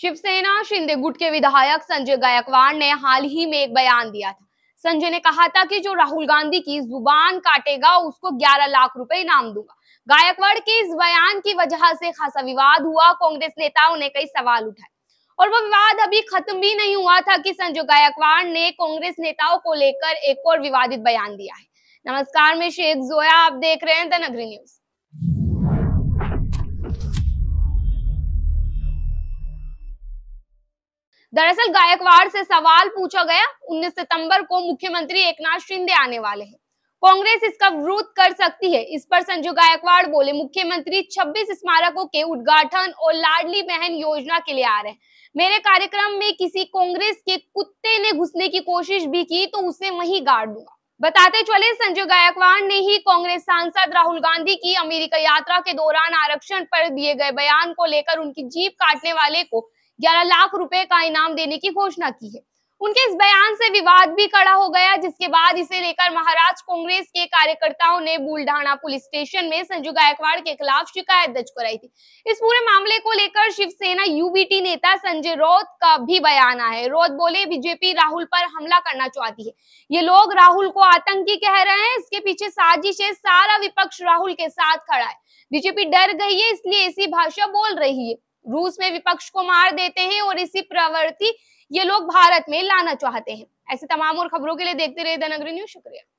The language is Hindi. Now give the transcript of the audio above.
शिवसेना शिंदे गुट के विधायक संजय गायकवाड़ ने हाल ही में एक बयान दिया था संजय ने कहा था कि जो राहुल गांधी की जुबान काटेगा उसको 11 लाख रुपए इनाम दूंगा गायकवाड़ के इस बयान की वजह से खासा विवाद हुआ कांग्रेस नेताओं ने कई सवाल उठाए और वो विवाद अभी खत्म भी नहीं हुआ था कि संजय गायकवाड़ ने कांग्रेस नेताओं को लेकर एक और विवादित बयान दिया है नमस्कार मैं शेख जोया आप देख रहे हैं द नगरी न्यूज दरअसल गायकवाड़ से सवाल पूछा गया 19 सितंबर को मुख्यमंत्री एकनाथ शिंदे आने वाले हैं कांग्रेस इसका विरोध कर सकती है इस पर संजय गायकवाड़ बोले मुख्यमंत्री 26 स्मारकों के उद्घाटन और लाडली बहन योजना के लिए आ रहे हैं मेरे कार्यक्रम में किसी कांग्रेस के कुत्ते ने घुसने की कोशिश भी की तो उसे वही गाड़ दूंगा बताते चले संजय गायकवाड़ ने ही कांग्रेस सांसद राहुल गांधी की अमेरिका यात्रा के दौरान आरक्षण पर दिए गए बयान को लेकर उनकी जीप काटने वाले को ग्यारह लाख रुपए का इनाम देने की घोषणा की है उनके इस बयान से विवाद भी खड़ा हो गया जिसके बाद इसे लेकर महाराज कांग्रेस के कार्यकर्ताओं ने बुलढाणा पुलिस स्टेशन में संजू गायकवाड़ के खिलाफ शिकायत दर्ज कराई थी इस पूरे मामले को लेकर शिवसेना यूबीटी नेता संजय रौत का भी बयान आया है रौत बोले बीजेपी राहुल पर हमला करना चाहती है ये लोग राहुल को आतंकी कह रहे हैं इसके पीछे साजिश है सारा विपक्ष राहुल के साथ खड़ा है बीजेपी डर गई है इसलिए ऐसी भाषा बोल रही है रूस में विपक्ष को मार देते हैं और इसी प्रवृत्ति ये लोग भारत में लाना चाहते हैं ऐसे तमाम और खबरों के लिए देखते रहे धनगरी न्यूज शुक्रिया